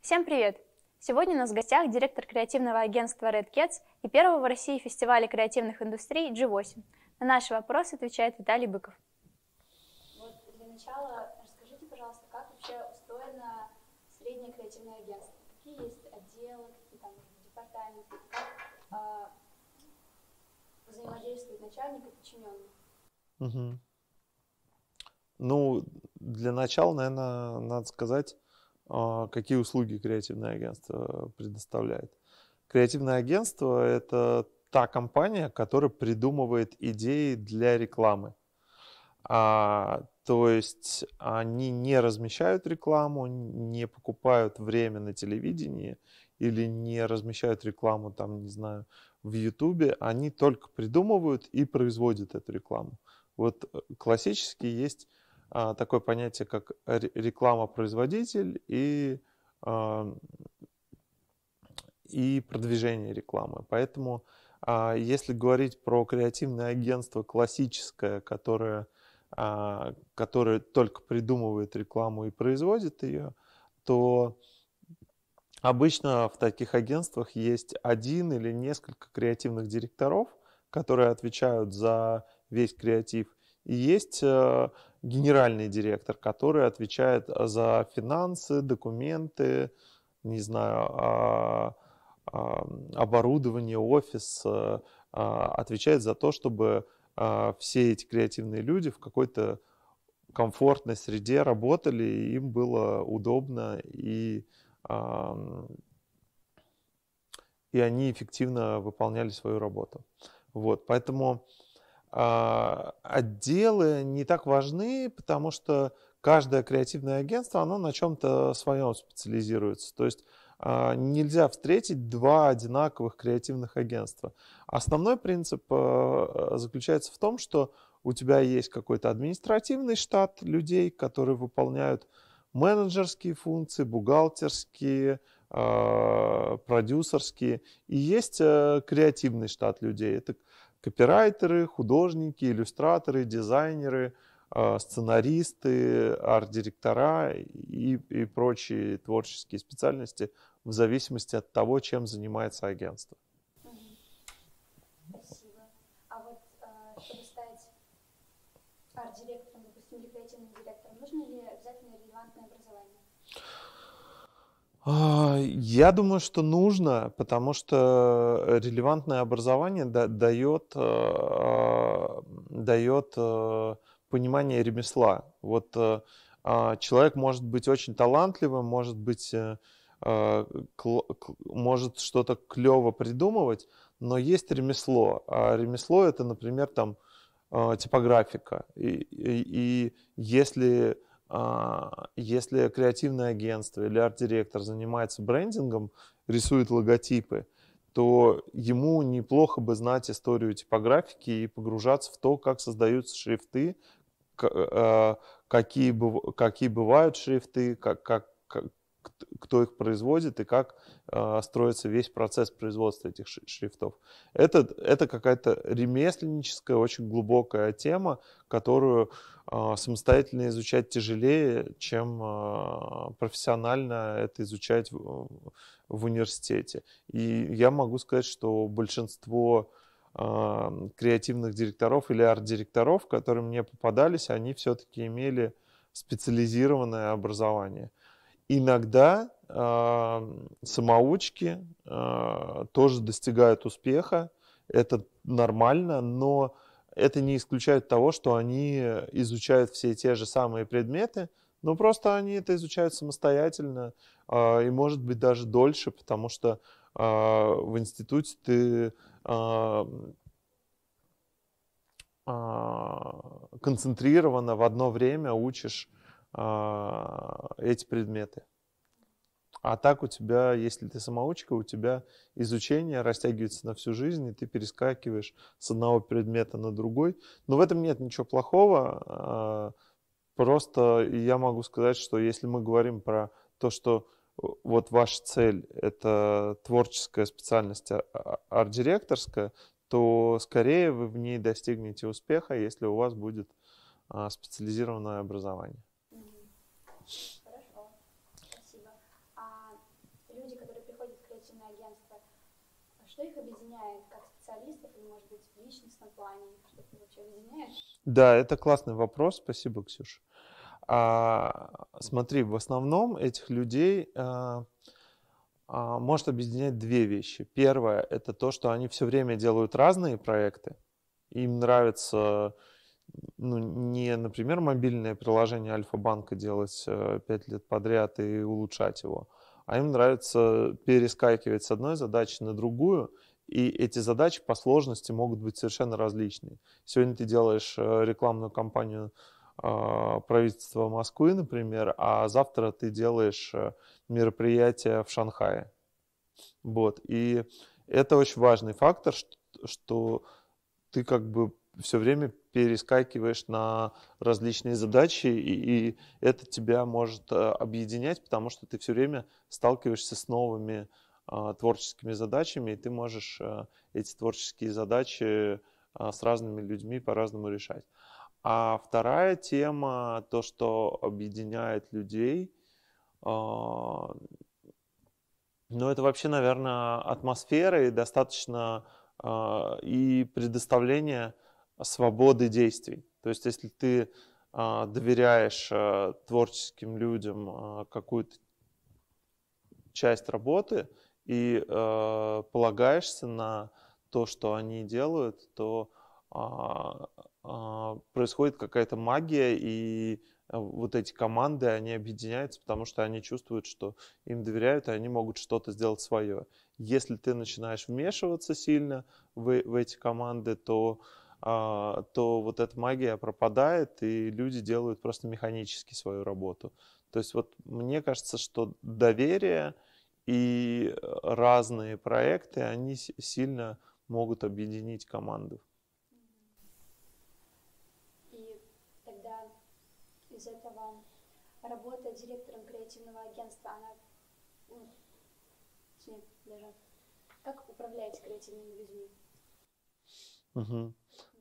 Всем привет! Сегодня у нас в гостях директор креативного агентства Red Cats и первого в России фестиваля креативных индустрий G8. На наши вопросы отвечает Виталий Быков. Вот для начала расскажите, пожалуйста, как вообще устроено среднее креативное агентство? Какие есть отделы, какие там департаменты? Как э, а, взаимодействует начальник и подчиненный? Угу. Ну, для начала, наверное, надо сказать, а, какие услуги креативное агентство предоставляет. Креативное агентство – это та компания, которая придумывает идеи для рекламы. А, то есть они не размещают рекламу, не покупают время на телевидении или не размещают рекламу, там, не знаю, в Ютубе. Они только придумывают и производят эту рекламу. Вот э, классически есть а, такое понятие, как реклама-производитель и, а, и продвижение рекламы. Поэтому а, если говорить про креативное агентство классическое, которое, которое только придумывает рекламу и производит ее, то обычно в таких агентствах есть один или несколько креативных директоров, которые отвечают за весь креатив – и есть э, генеральный директор, который отвечает э, за финансы, документы, не знаю, а, а, оборудование, офис, э, а, отвечает за то, чтобы все эти креативные люди в какой-то комфортной среде работали, и им было удобно, и, и они эффективно выполняли свою работу. Вот, поэтому а, отделы не так важны, потому что каждое креативное агентство, оно на чем-то своем специализируется. То есть а, нельзя встретить два одинаковых креативных агентства. Основной принцип а, заключается в том, что у тебя есть какой-то административный штат людей, которые выполняют менеджерские функции, бухгалтерские, продюсерские, и есть э, креативный штат людей. Это копирайтеры, художники, иллюстраторы, дизайнеры, а, сценаристы, арт-директора и, и прочие творческие специальности в зависимости от того, чем занимается агентство. Спасибо. А вот а, чтобы стать арт-директором, допустим, директором, нужно ли обязательно релевантное образование? А, я думаю, что нужно, потому что релевантное образование дает, а, дает а, понимание ремесла. Вот человек может быть очень талантливым, может быть э, может что-то клево придумывать, но есть ремесло. А ремесло это, например, там типографика. И, и, и если а, если креативное агентство или арт-директор занимается брендингом, рисует логотипы, то ему неплохо бы знать историю типографики и погружаться в то, как создаются шрифты, э, а, какие, какие бывают шрифты, как, как, кто их производит и как э, строится весь процесс производства этих шрифтов. Это, это какая-то ремесленническая, очень глубокая тема, которую э, самостоятельно изучать тяжелее, чем э, профессионально это изучать в, в университете. И я могу сказать, что большинство э, креативных директоров или арт-директоров, которые мне попадались, они все-таки имели специализированное образование иногда самоучки а, тоже достигают успеха, это нормально, но это не исключает того, что они изучают все те же самые предметы, но просто они это изучают самостоятельно а, и, может быть, даже дольше, потому что а, в институте ты концентрированно в одно время учишь а, эти предметы. А так у тебя, если ты самоучка, у тебя изучение растягивается на всю жизнь, и ты перескакиваешь с одного предмета на другой. Но в этом нет ничего плохого. А, просто я могу сказать, что если мы говорим про то, что э, вот ваша цель — это творческая специальность а, арт-директорская, то скорее вы в ней достигнете успеха, если у вас будет специализированное образование. Хорошо, спасибо. А люди, которые приходят в креативное агентство, что их объединяет как специалистов или, может быть, в личностном плане? Что ты вообще объединяешь? Да, это классный вопрос. Спасибо, Ксюша. А, смотри, в основном этих людей а, а, может объединять две вещи. Первое – это то, что они все время делают разные проекты. Им нравится ну, не, например, мобильное приложение Альфа-банка делать э, пять лет подряд и улучшать его, а им нравится перескакивать с одной задачи на другую, и эти задачи по сложности могут быть совершенно различные. Сегодня ты делаешь э, рекламную кампанию а, правительства Москвы, например, а завтра ты делаешь э, мероприятие в Шанхае. Вот. И это очень важный фактор, что ты как бы все время перескакиваешь на различные задачи, и, и это тебя может э, объединять, потому что ты все время сталкиваешься с новыми э, творческими задачами, и ты можешь э, эти творческие задачи э, с разными людьми по-разному решать. А вторая тема, то, что объединяет людей, э, ну, это вообще, наверное, атмосфера и достаточно э, и предоставление свободы действий. То есть, если ты а, доверяешь а, творческим людям а, какую-то часть работы и а, полагаешься на то, что они делают, то а, а, происходит какая-то магия, и а, вот эти команды, они объединяются, потому что они чувствуют, что им доверяют, и они могут что-то сделать свое. Если ты начинаешь вмешиваться сильно в, в эти команды, то э, а, то вот эта магия пропадает, и люди делают просто механически свою работу. То есть вот мне кажется, что доверие и разные проекты, они сильно могут объединить команду. И тогда из этого работа директором креативного агентства, она ну, даже как управлять креативными людьми? Угу.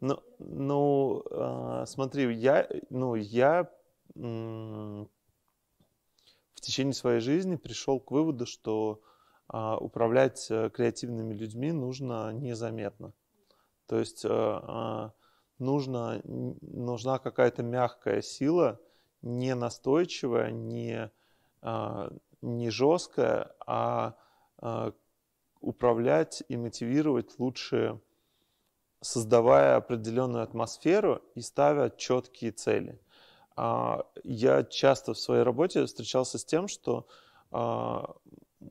Ну, ну э, смотри, я, ну, я в течение своей жизни пришел к выводу, что а, э, управлять креативными людьми нужно незаметно. То есть э, а, нужно, нужна какая-то мягкая сила, не настойчивая, не, э, не жесткая, а э, управлять и мотивировать лучше создавая определенную атмосферу и ставя четкие цели. А, я часто в своей работе встречался с тем, что а,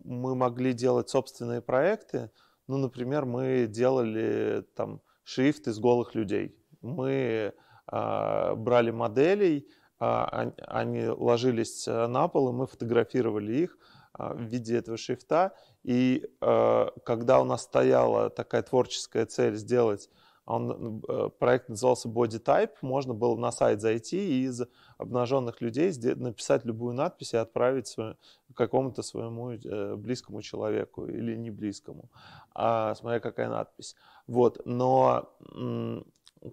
мы могли делать собственные проекты. Ну, например, мы делали там шрифт из голых людей. Мы а, брали моделей, они ложились на пол, и мы фотографировали их – а, в виде этого шрифта. И а, когда у нас стояла такая творческая цель сделать он, а, проект назывался Body Type, можно было на сайт зайти и из обнаженных людей написать любую надпись и отправить свою, какому-то своему э, близкому человеку или не близкому, а, смотря какая надпись. Вот, но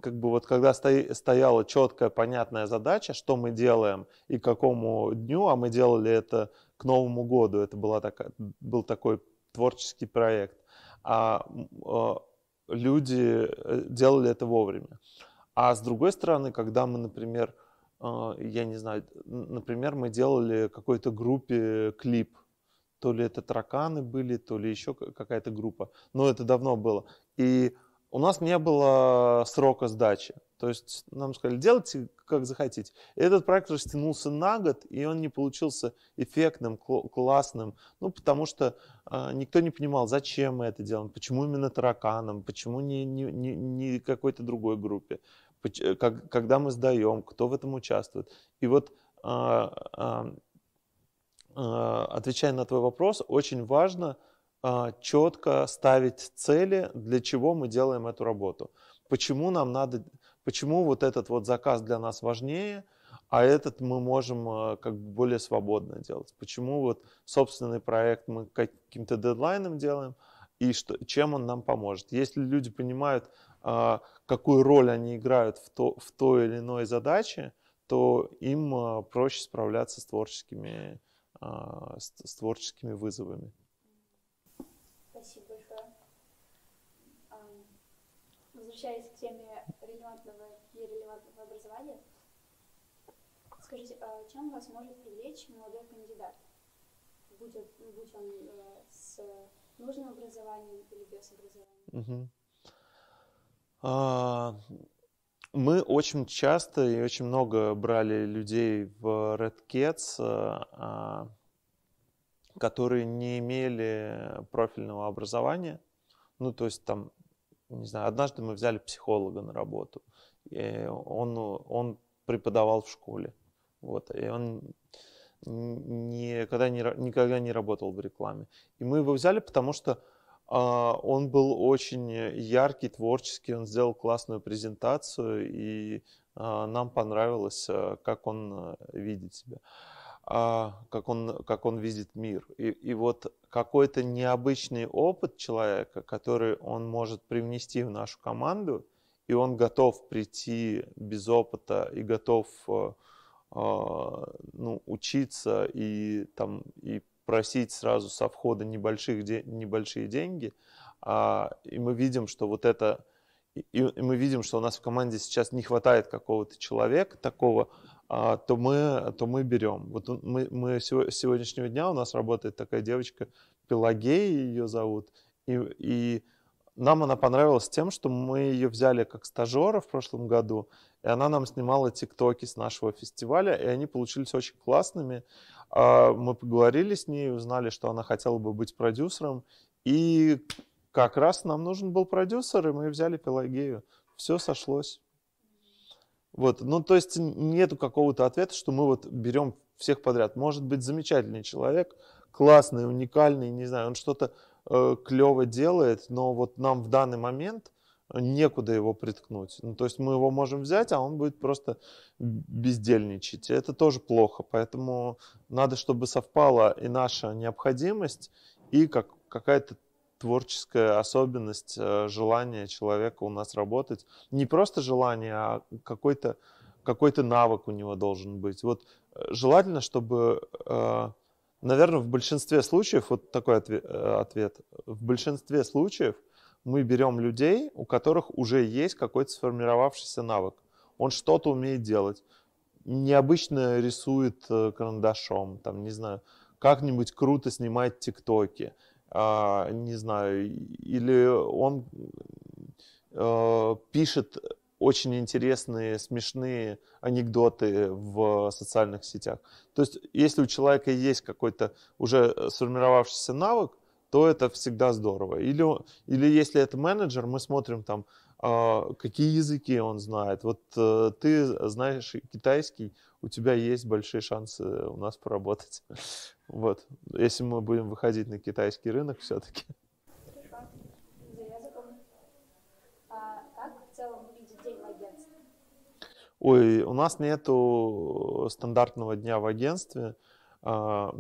как бы вот когда стояла четкая, понятная задача, что мы делаем и к какому дню, а мы делали это к Новому году. Это была такая был такой творческий проект. А, а люди э, делали это вовремя. А с другой стороны, когда мы, например, а, я не знаю, например, мы делали какой-то группе клип, то ли это тараканы были, то ли еще какая-то группа, но это давно было. И у нас не было срока сдачи. То есть нам сказали, делайте как захотите. И этот проект растянулся на год, и он не получился эффектным, кл- классным. Ну, потому что э, никто не понимал, зачем мы это делаем, почему именно тараканам, почему не, не, не, не какой-то другой группе, поч- э, как, когда мы сдаем, кто в этом участвует. И вот э, э, э, отвечая на твой вопрос, очень важно – а, четко ставить цели, для чего мы делаем эту работу. Почему нам надо, почему вот этот вот заказ для нас важнее, а этот мы можем а, как бы более свободно делать. Почему вот собственный проект мы каким-то дедлайном делаем и что, чем он нам поможет. Если люди понимают, а, какую роль они играют в, то, в той или иной задаче, то им проще справляться с творческими, с творческими вызовами. возвращаясь к теме релевантного и релевантного образования, скажите, а чем вас может привлечь молодой кандидат? Будь, будь он э, с нужным образованием или без образования? Угу. А, мы очень часто и очень много брали людей в Red Kids, э, а, которые не имели профильного образования. Ну, то есть там не знаю, однажды мы взяли психолога на работу. И он, он преподавал в школе. Вот, и он никогда не, никогда не работал в рекламе. И мы его взяли, потому что а, он был очень яркий, творческий, он сделал классную презентацию, и а, нам понравилось, а, как он видит себя, как он, как он видит мир. И, и вот какой-то необычный опыт человека, который он может привнести в нашу команду, и он готов прийти без опыта и готов э, э, ну, учиться и, там, и просить сразу со входа небольших, де, небольшие деньги. А, и мы видим, что вот это... И, и мы видим, что у нас в команде сейчас не хватает какого-то человека такого, а, то мы, то мы берем. Вот мы, мы с сегодняшнего дня у нас работает такая девочка, Пелагея ее зовут, и, и нам она понравилась тем, что мы ее взяли как стажера в прошлом году, и она нам снимала тиктоки с нашего фестиваля, и они получились очень классными. А, мы поговорили с ней, узнали, что она хотела бы быть продюсером, и как раз нам нужен был продюсер, и мы взяли Пелагею. Все сошлось. Вот, ну, то есть нету какого-то ответа, что мы вот берем всех подряд. Может быть, замечательный человек, классный, уникальный, не знаю, он что-то э, клево делает, но вот нам в данный момент некуда его приткнуть. Ну, то есть мы его можем взять, а он будет просто бездельничать. это тоже плохо. Поэтому надо, чтобы совпала и наша необходимость, и как, какая-то творческая особенность, э, желание человека у нас работать. Не просто желание, а какой-то какой-то навык у него должен быть. Вот э, желательно, чтобы, э, наверное, в большинстве случаев, вот такой ответ, в большинстве случаев мы берем людей, у которых уже есть какой-то сформировавшийся навык. Он что-то умеет делать. Необычно рисует карандашом, там, не знаю, как-нибудь круто снимает тиктоки а, не знаю, или он э, пишет очень интересные, смешные анекдоты в социальных сетях. То есть, если у человека есть какой-то уже э, сформировавшийся навык, то это всегда здорово. Или, или если это менеджер, мы смотрим там, а, какие языки он знает. Вот э, ты знаешь китайский, у тебя есть большие шансы у нас поработать. Вот. Если мы будем выходить на китайский рынок все-таки. Ой, у нас нету стандартного дня в агентстве. А,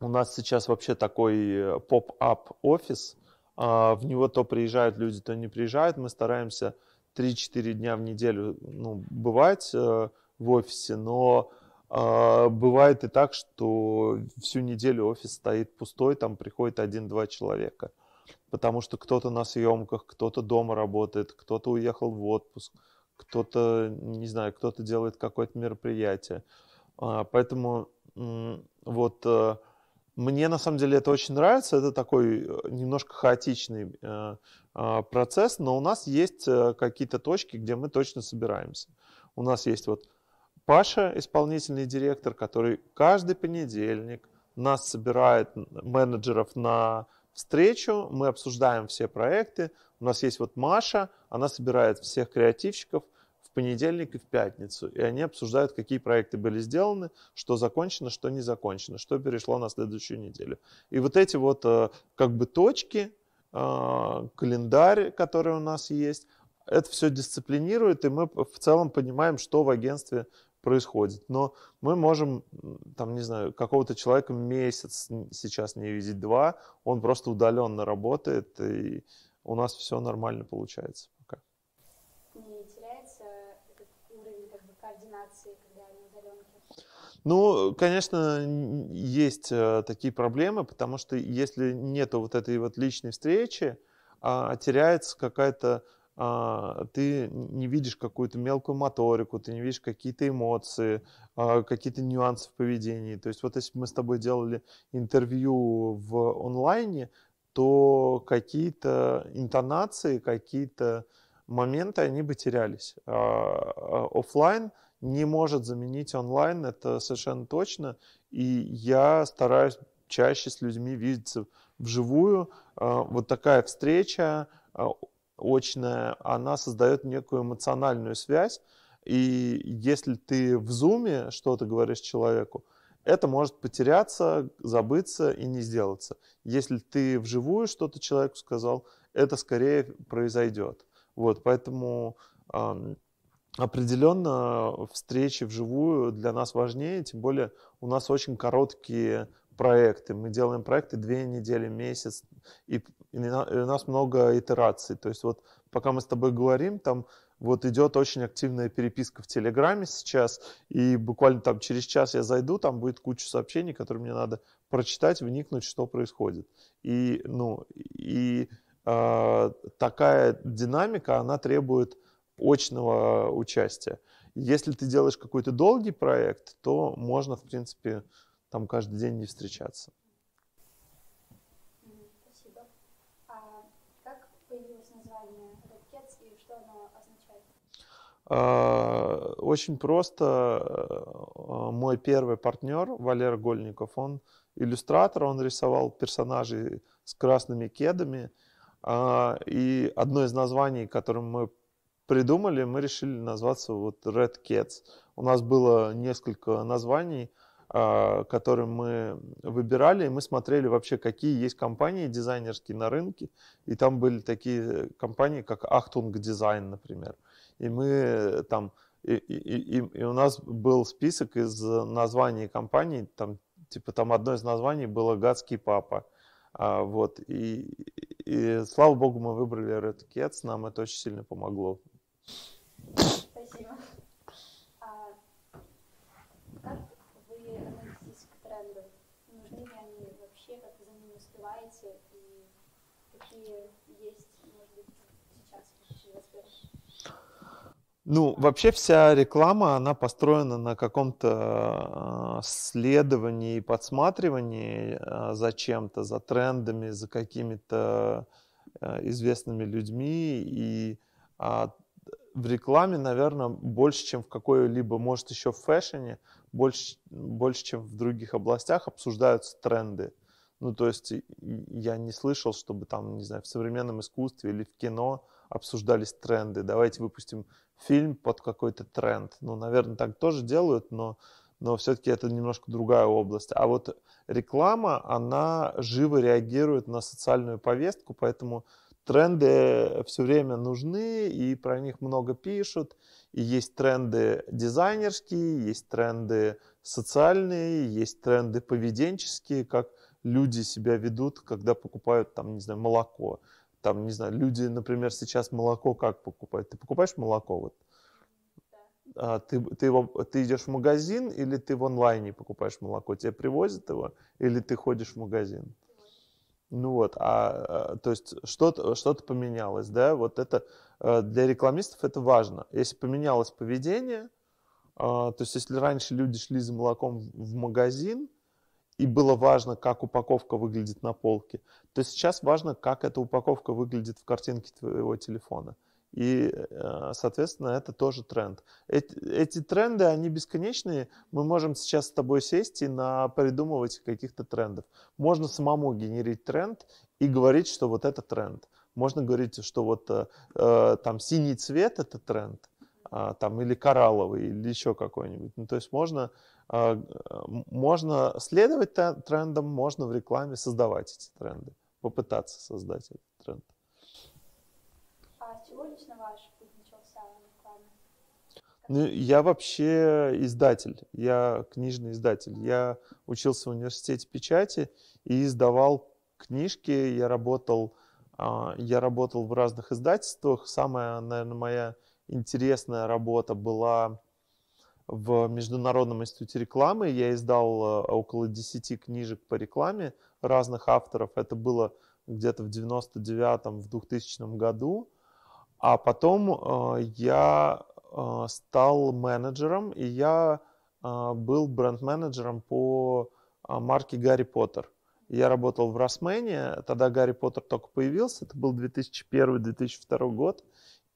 у нас сейчас вообще такой э, поп-ап офис. А, в него то приезжают люди, то не приезжают. Мы стараемся 3-4 дня в неделю ну, бывать э, в офисе, но а, бывает и так, что всю неделю офис стоит пустой, там приходит один-два человека. Потому что кто-то на съемках, кто-то дома работает, кто-то уехал в отпуск, кто-то, не знаю, кто-то делает какое-то мероприятие. А, поэтому вот э, мне на самом деле это очень нравится. Это такой э, немножко хаотичный э, а, процесс, но у нас есть какие-то точки, где мы точно собираемся. У нас есть вот Паша, исполнительный директор, который каждый понедельник нас собирает менеджеров на встречу, мы обсуждаем все проекты. У нас есть вот Маша, она собирает всех креативщиков в понедельник и в пятницу, и они обсуждают, какие проекты были сделаны, что закончено, что не закончено, что перешло на следующую неделю. И вот эти вот э, как бы точки, э, календарь, который у нас есть, это все дисциплинирует, и мы в целом понимаем, что в агентстве происходит. Но мы можем, там, не знаю, какого-то человека месяц сейчас не видеть, два, он просто удаленно работает, и у нас все нормально получается пока. Ну, конечно, есть э, такие проблемы, потому что если нету вот этой вот личной встречи, а теряется какая-то а, ты не видишь какую-то мелкую моторику, ты не видишь какие-то эмоции, а, какие-то нюансы в поведении. То есть вот если бы мы с тобой делали интервью в онлайне, то какие-то интонации, какие-то моменты, они бы терялись. А, оффлайн не может заменить онлайн, это совершенно точно. И я стараюсь чаще с людьми видеться вживую. Вот такая встреча, очная, она создает некую эмоциональную связь. И если ты в зуме что-то говоришь человеку, это может потеряться, забыться и не сделаться. Если ты вживую что-то человеку сказал, это скорее произойдет. Вот, поэтому э, определенно встречи вживую для нас важнее, тем более у нас очень короткие проекты. Мы делаем проекты две недели, месяц, и и у нас много итераций. То есть вот пока мы с тобой говорим, там вот идет очень активная переписка в Телеграме сейчас, и буквально там через час я зайду, там будет куча сообщений, которые мне надо прочитать, вникнуть, что происходит. И, ну, и э, такая динамика, она требует очного участия. Если ты делаешь какой-то долгий проект, то можно, в принципе, там каждый день не встречаться. А, очень просто. А, мой первый партнер, Валер Гольников, он иллюстратор, он рисовал персонажей с красными кедами. А, и одно из названий, которым мы придумали, мы решили назваться вот Red Cats. У нас было несколько названий, которые мы выбирали, и мы смотрели вообще, какие есть компании дизайнерские на рынке, и там были такие э, компании, как Achtung Design, например и мы э, там, и, и, и, и у нас был список из э, названий компаний, там, типа, там одно из названий было «Гадский папа», а, вот, и, и, и слава богу, мы выбрали Red Cats, нам это очень сильно помогло. Спасибо. А как вы относитесь к тренду? Нужны ли они вообще, как вы за ними успеваете, и какие Ну, вообще вся реклама, она построена на каком-то э, следовании и подсматривании э, за чем-то, за трендами, за какими-то э, известными людьми. И а, в рекламе, наверное, больше, чем в какой-либо, может, еще в фэшне, больше, больше, чем в других областях обсуждаются тренды. Ну, то есть я не слышал, чтобы там, не знаю, в современном искусстве или в кино – обсуждались тренды. Давайте выпустим фильм под какой-то тренд. Ну, наверное, так тоже делают, но, но все-таки это немножко другая область. А вот реклама, она живо реагирует на социальную повестку, поэтому тренды все время нужны, и про них много пишут. И есть тренды дизайнерские, есть тренды социальные, есть тренды поведенческие, как люди себя ведут, когда покупают, там, не знаю, молоко. Там, не знаю, люди, например, сейчас молоко как покупают? Ты покупаешь молоко вот? Да. А, ты, ты, его, ты идешь в магазин или ты в онлайне покупаешь молоко? Тебе привозят его или ты ходишь в магазин? Ну вот, а, а то есть что-то что то поменялось, да? Вот это э, для рекламистов это важно. Если поменялось поведение, а, то есть если раньше люди шли за молоком в магазин, и было важно, как упаковка выглядит на полке, то сейчас важно, как эта упаковка выглядит в картинке твоего телефона. И, э, соответственно, это тоже тренд. Эти, эти тренды, они бесконечные. Мы можем сейчас с тобой сесть и на придумывать каких-то трендов. Можно самому генерить тренд и говорить, что вот это тренд. Можно говорить, что вот э, э там синий цвет это тренд, э, там или коралловый, или еще какой-нибудь. Ну, то есть можно а, можно следовать трендам, можно в рекламе создавать эти тренды, попытаться создать этот тренд. А с чего лично ваш Ну, я вообще издатель, я книжный издатель. Я учился в университете печати и издавал книжки, я работал, а, я работал в разных издательствах. Самая, наверное, моя интересная работа была в Международном институте рекламы. Я издал э, около 10 книжек по рекламе разных авторов. Это было где-то в 99-м, в 2000 году. А потом э, я э, стал менеджером, и я э, был бренд-менеджером по э, марке «Гарри Поттер». Я работал в Росмэне тогда «Гарри Поттер» только появился, это был 2001-2002 год.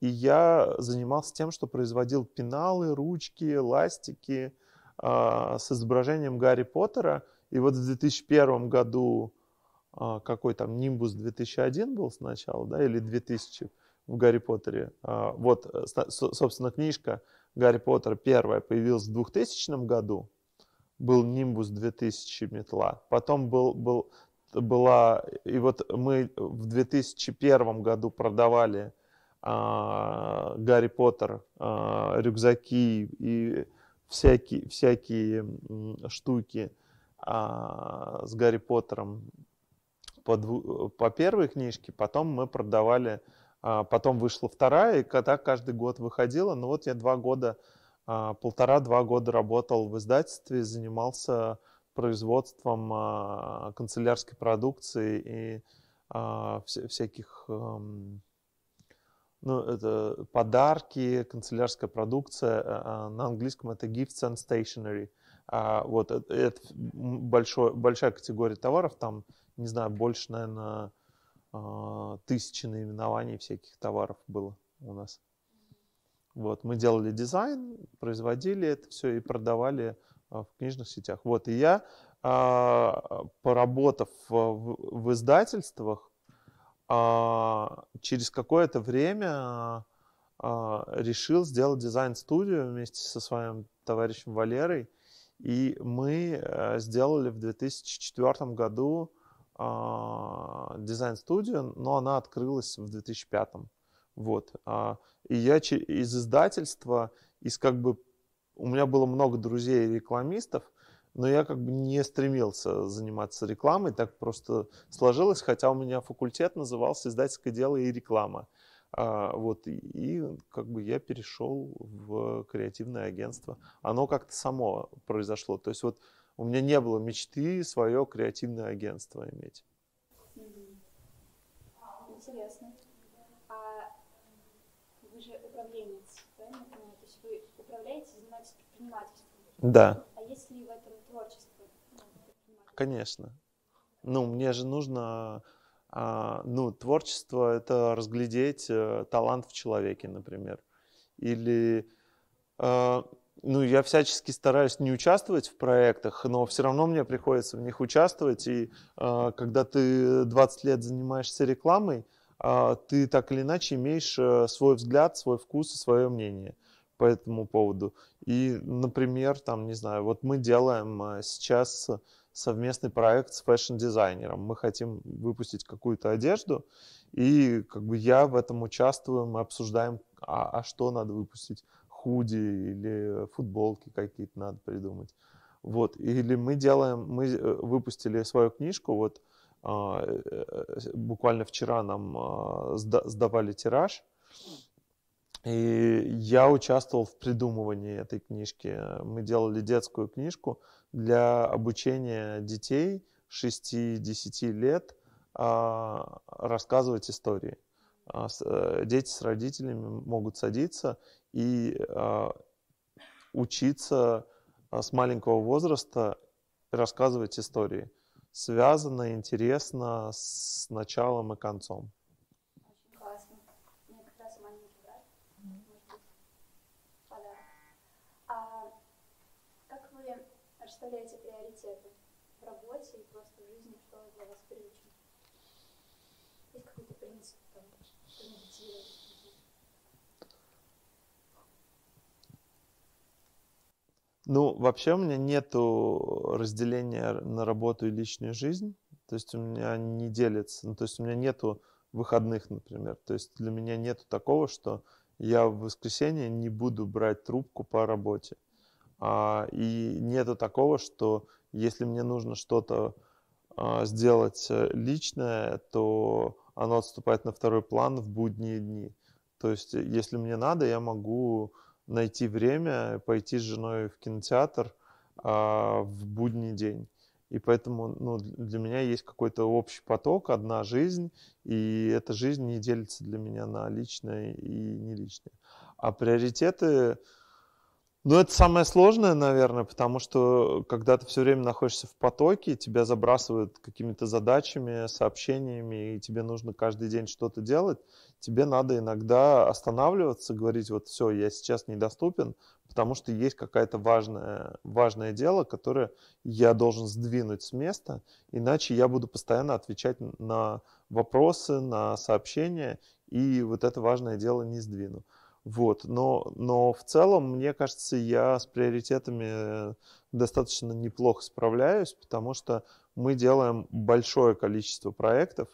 И я занимался тем, что производил пеналы, ручки, ластики э, с изображением Гарри Поттера. И вот в 2001 году, э, какой там, Нимбус 2001 был сначала, да, или 2000 в Гарри Поттере. А, э, вот, собственно, книжка Гарри Поттер первая появилась в 2000 году. Был Нимбус 2000 метла. Потом был, был, была... И вот мы в 2001 году продавали а, Гарри Поттер, а, рюкзаки и всякие, всякие штуки а, с Гарри Поттером по, дву, по первой книжке, потом мы продавали, потом вышла вторая, и когда каждый год выходила, ну вот я два года, полтора-два года работал в издательстве, занимался производством канцелярской продукции и всяких ну, это подарки, канцелярская продукция. А, а, на английском это gifts and stationery. А, вот, э, это, большой, большая категория товаров, там, не знаю, больше, наверное, а, тысячи наименований всяких товаров было у нас. Вот, мы делали дизайн, производили это все и продавали в книжных сетях. Вот, и я, поработав в издательствах, а, через какое-то время а, решил сделать дизайн-студию вместе со своим товарищем Валерой. И мы э, сделали в 2004 году а, дизайн-студию, но она открылась в 2005. Вот. И я из издательства, из как бы... У меня было много друзей-рекламистов, но я как бы не стремился заниматься рекламой, так просто сложилось, хотя у меня факультет назывался «Издательское дело и реклама». А, вот, и, и как бы я перешел в креативное агентство. Оно как-то само произошло. То есть вот у меня не было мечты свое креативное агентство иметь. А, интересно. А вы же управленец, правильно То есть вы управляете, занимаетесь предпринимательством? Да конечно. Ну, мне же нужно... А, ну, творчество — это разглядеть э, талант в человеке, например. Или... Э, ну, я всячески стараюсь не участвовать в проектах, но все равно мне приходится в них участвовать. И э, когда ты 20 лет занимаешься рекламой, ты так или иначе имеешь свой взгляд, свой вкус и свое мнение по этому поводу. И, например, там, не знаю, вот мы делаем сейчас совместный проект с фэшн-дизайнером. Мы хотим выпустить какую-то одежду, и как бы я в этом участвую, мы обсуждаем, а, а что надо выпустить, худи или футболки какие-то надо придумать. Вот, или мы делаем, мы э, выпустили свою книжку, вот а, э, э, буквально вчера нам а, сдавали тираж, и я участвовал в придумывании этой книжки. Мы делали детскую книжку для обучения детей 6-10 лет а, рассказывать истории. А, э, дети с родителями могут садиться и а, учиться с маленького возраста рассказывать истории. Связано, интересно, с началом и концом. расставляете приоритеты в работе и просто в жизни, что для вас привычно? Есть какой-то принцип, там, Ну, вообще у меня нету разделения на работу и личную жизнь. То есть у меня не делится. Ну, то есть у меня нету выходных, например. То есть для меня нету такого, что я в воскресенье не буду брать трубку по работе. А, и нету такого, что если мне нужно что-то а, сделать э, личное, то оно отступает на второй план в будние дни. То есть, э, если мне надо, я могу найти время, пойти с женой в кинотеатр а, в будний день. И поэтому ну, для меня есть какой-то общий поток, одна жизнь, и эта жизнь не делится для меня на личное и не личное. А приоритеты, ну, это самое сложное, наверное, потому что э, когда ты все время находишься в потоке, тебя забрасывают какими-то задачами, сообщениями, и тебе нужно каждый день что-то делать, тебе надо иногда останавливаться, говорить, вот все, я сейчас недоступен, потому что есть какое-то важное, важное дело, которое я должен сдвинуть с места, иначе я буду постоянно отвечать на вопросы, на сообщения, и вот это важное дело не сдвину. Вот. Но, но в целом, мне кажется, я с приоритетами достаточно неплохо справляюсь, потому что мы делаем большое количество проектов,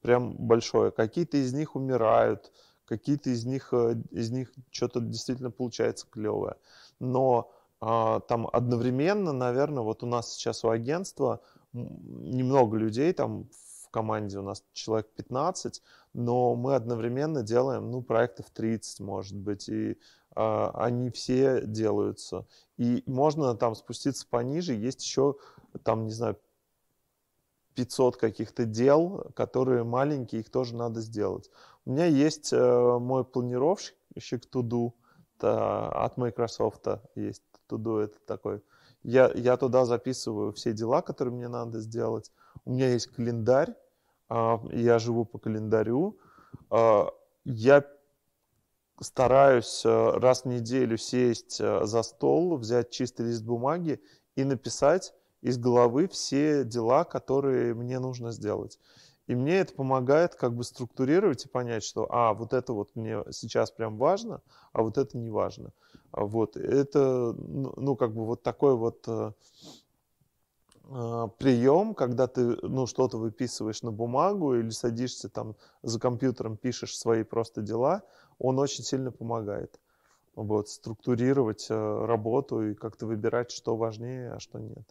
прям большое. Какие-то из них умирают, какие-то из них, э, из них что-то действительно получается клевое. Но э, там одновременно, наверное, вот у нас сейчас у агентства немного людей, там команде у нас человек 15, но мы одновременно делаем, ну, проектов 30, может быть, и э, они все делаются. И можно там спуститься пониже, есть еще, там, не знаю, 500 каких-то дел, которые маленькие, их тоже надо сделать. У меня есть э, мой планировщик Туду, от Microsoft есть Туду, это такой. Я, я туда записываю все дела, которые мне надо сделать. У меня есть календарь, а, я живу по календарю. А, я стараюсь а, раз в неделю сесть за стол, взять чистый лист бумаги и написать из головы все дела, которые мне нужно сделать. И мне это помогает как бы структурировать и понять, что, а, вот это вот мне сейчас прям важно, а вот это не важно. Вот, это, ну, ну, как бы вот такой вот а, прием, когда ты ну, что-то выписываешь на бумагу или садишься там за компьютером, пишешь свои просто дела, он очень сильно помогает вот, структурировать а, работу и как-то выбирать, что важнее, а что нет.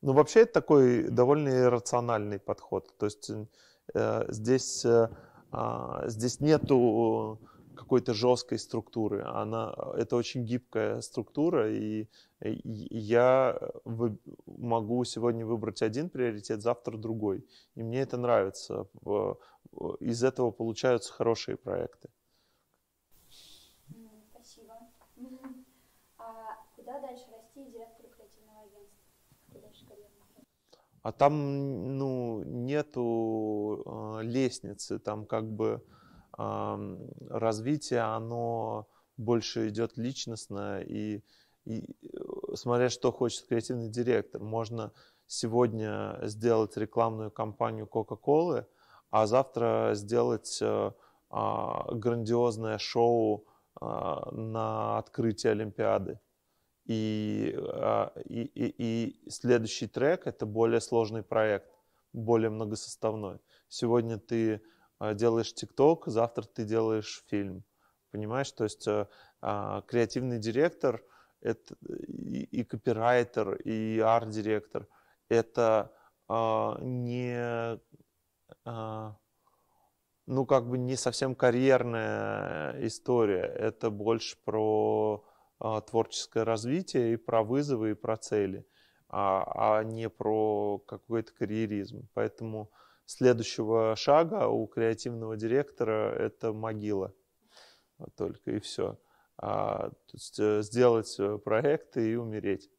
Ну, вообще, это такой довольно иррациональный подход. То есть э, здесь, э, а, здесь нету какой-то жесткой структуры. Она, это очень гибкая структура, и, я э, могу сегодня выбрать один приоритет, завтра другой. И мне это нравится. Из этого получаются хорошие проекты. А, а там ну, нету э, лестницы, там как бы развитие, оно больше идет личностно, и, и э, смотря что хочет креативный директор, можно сегодня сделать рекламную кампанию Кока-Колы, а завтра сделать э, а, грандиозное шоу а, на открытии Олимпиады. И, а, и, и, и следующий трек это более сложный проект, более многосоставной. Сегодня ты Э, делаешь ТикТок, завтра ты делаешь фильм. Понимаешь, то есть э, а, креативный директор это и, и копирайтер, и арт-директор это а, не а, ну, как бы не совсем карьерная история. Это больше про э, творческое развитие и про вызовы и про цели, а, а не про какой-то карьеризм. Поэтому следующего шага у креативного директора это могила только и все. А, то есть э, сделать э, проекты и умереть.